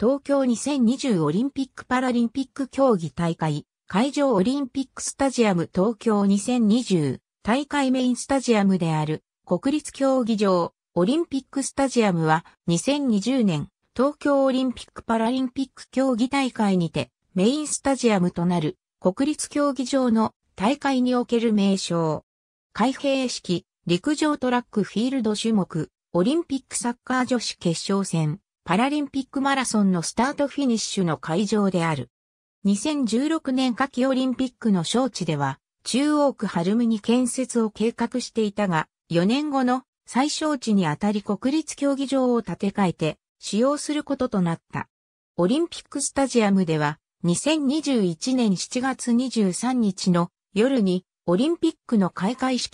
東京2020オリンピック・パラリンピック競技大会、会場オリンピックスタジアム東京2020大会メインスタジアムである国立競技場オリンピックスタジアムは2020年東京オリンピック・パラリンピック競技大会にてメインスタジアムとなる国立競技場の大会における名称。開閉式陸上トラックフィールド種目オリンピックサッカー女子決勝戦パラリンピックマラソンのスタートフィニッシュの会場である。2016年夏季オリンピックの招致では、中央区晴海に建設を計画していたが、4年後の最小地にあたり国立競技場を建て替えて使用することとなった。オリンピックスタジアムでは2021年7月23日の夜にオリンピックの開会式